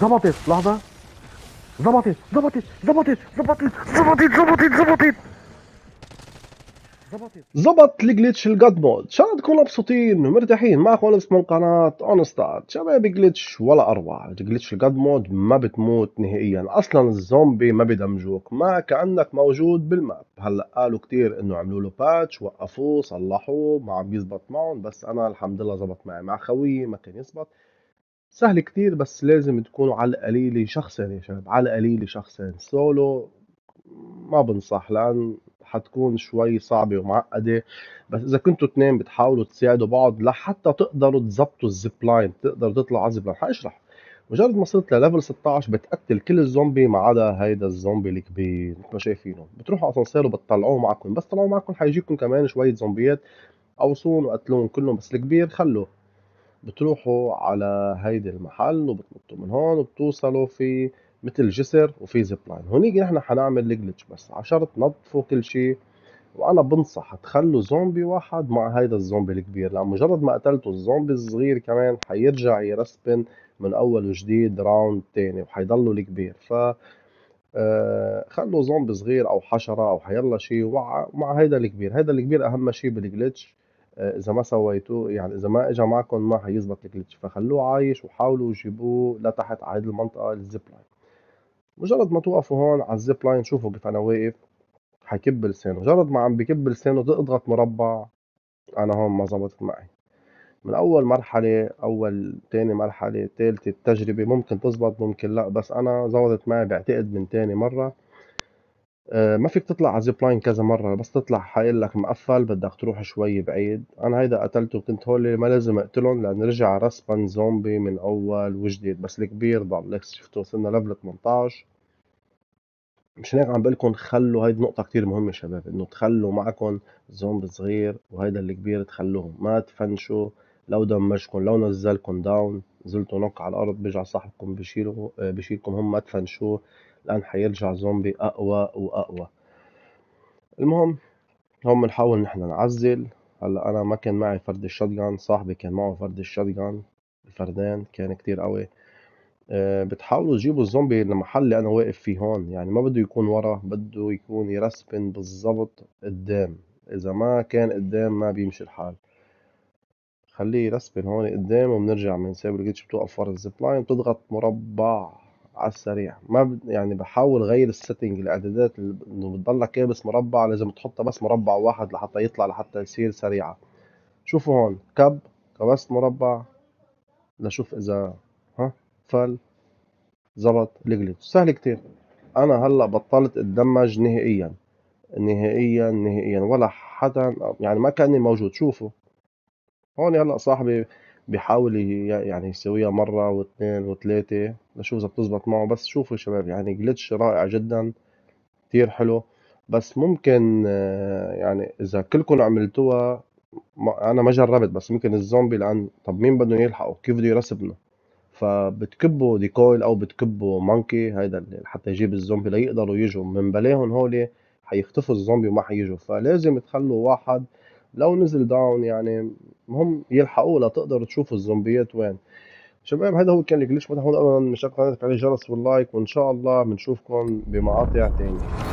ظبطت لحظة ظبطت ظبطت ظبطت ظبطت ظبطت ظبطت ظبطت ظبط الجليتش الجاد مود ان شاء الله تكونوا مبسوطين ومرتاحين معكم لبس من قناه اون ستار شباب جليتش ولا اروع جليتش الجاد مود ما بتموت نهائيا اصلا الزومبي ما بيدمجوك ما كانك موجود بالماب هلا قالوا كتير انه عملوا له باتش وقفوه صلحوه ما عم يزبط معهم بس انا الحمد لله زبط معي مع خويي ما كان يزبط سهل كتير بس لازم تكونوا على القليلة شخصين يا شباب على القليلة شخصين سولو ما بنصح لأن حتكون شوي صعبة ومعقدة بس إذا كنتوا اثنين بتحاولوا تساعدوا بعض لحتى تقدروا تظبطوا الزيب لاين تقدروا تطلعوا على الزيب لاين حاشرح مجرد ما وصلت لليفل 16 بتقتل كل الزومبي ما عدا هيدا الزومبي الكبير مثل ما شايفينه بتروحوا اسانسير وبتطلعوه معكم بس طلعوه معكم حيجيكم كمان شويه زومبيات اوصون وقتلوهم كلهم بس الكبير خلوه بتروحوا على هيدي المحل وبتنطوا من هون وبتوصلوا في مثل جسر وفي زيب لاين هونيك نحن حنعمل الجلتش بس عشان تنظفوا كل شيء وانا بنصح تخلوا زومبي واحد مع هيدا الزومبي الكبير لان مجرد ما قتلتوا الزومبي الصغير كمان حيرجع يرسبن من اول وجديد راوند تاني وحيضلوا الكبير ف آه، خلوا زومبي صغير او حشره او حيلا شيء مع هيدا الكبير هيدا الكبير اهم شيء بالجلتش آه، اذا ما سويتوه يعني اذا ما اجى معكم ما حيزبط الكليتش فخلوه عايش وحاولوا جيبوه لتحت على المنطقه الزيب لاين مجرد ما توقفوا هون على الزيب لاين شوفوا كيف انا واقف حكب لسانه مجرد ما عم بكب لسانه اضغط مربع انا هون ما زبطت معي من اول مرحله اول تاني مرحله تالتة التجربه ممكن تزبط ممكن لا بس انا زبطت معي بعتقد من تاني مره آه، ما فيك تطلع على زيب لاين كذا مره بس تطلع حيقول لك مقفل بدك تروح شوي بعيد انا هيدا قتلته كنت هولي ما لازم اقتلهم لان رجع رسبان زومبي من اول وجديد بس الكبير ضل لك شفتوا صرنا ليفل 18 مشان هيك عم بقلكم خلوا هيدي نقطه كتير مهمه شباب انه تخلوا معكم زومبي صغير وهيدا الكبير تخلوهم ما تفنشوا لو دمجكم لو نزلكم داون نزلتوا نوك على الارض بيرجع صاحبكم بشيله آه، بشيلكم هم ما تفنشوه الآن حيرجع زومبي أقوى وأقوى المهم هم بنحاول نحن نعزل هلا أنا ما كان معي فرد الشوتجن صاحبي كان معه فرد الشوتجن الفردان كان كتير قوي أه بتحاولوا تجيبوا الزومبي لمحل اللي انا واقف فيه هون يعني ما بده يكون ورا بده يكون يرسبن بالضبط قدام اذا ما كان قدام ما بيمشي الحال خليه يرسبن هون قدام وبنرجع من سابر جيتش بتوقف ورا الزيب لاين بتضغط مربع على السريع ما ب... يعني بحاول غير السيتنج الاعدادات انه بتضلك كابس مربع لازم تحطها بس مربع واحد لحتى يطلع لحتى يصير سريعه شوفوا هون كب كبست مربع لشوف اذا ها فل زبط الجليتش سهل كتير انا هلا بطلت اتدمج نهائيا نهائيا نهائيا ولا حدا يعني ما كاني موجود شوفوا هون هلا صاحبي بيحاول يعني يسويها مرة واثنين وثلاثة لشوف إذا بتزبط معه بس شوفوا شباب يعني جلتش رائع جدا كتير حلو بس ممكن آه، يعني إذا كلكم عملتوها أنا ما جربت بس ممكن الزومبي لأن طب مين بده يلحقه كيف بده يرسبنا فبتكبوا ديكويل أو بتكبوا مانكي هيدا حتى يجيب الزومبي ليقدروا يجوا من بلاهم هولي حيختفوا الزومبي وما حيجوا فلازم تخلوا واحد لو نزل داون يعني المهم يلحقوه لتقدر تشوف الزومبيات وين شباب هذا هو كان الجليتش متاح ابدا مش قناتك عليه جرس واللايك وان شاء الله بنشوفكم بمقاطع تانية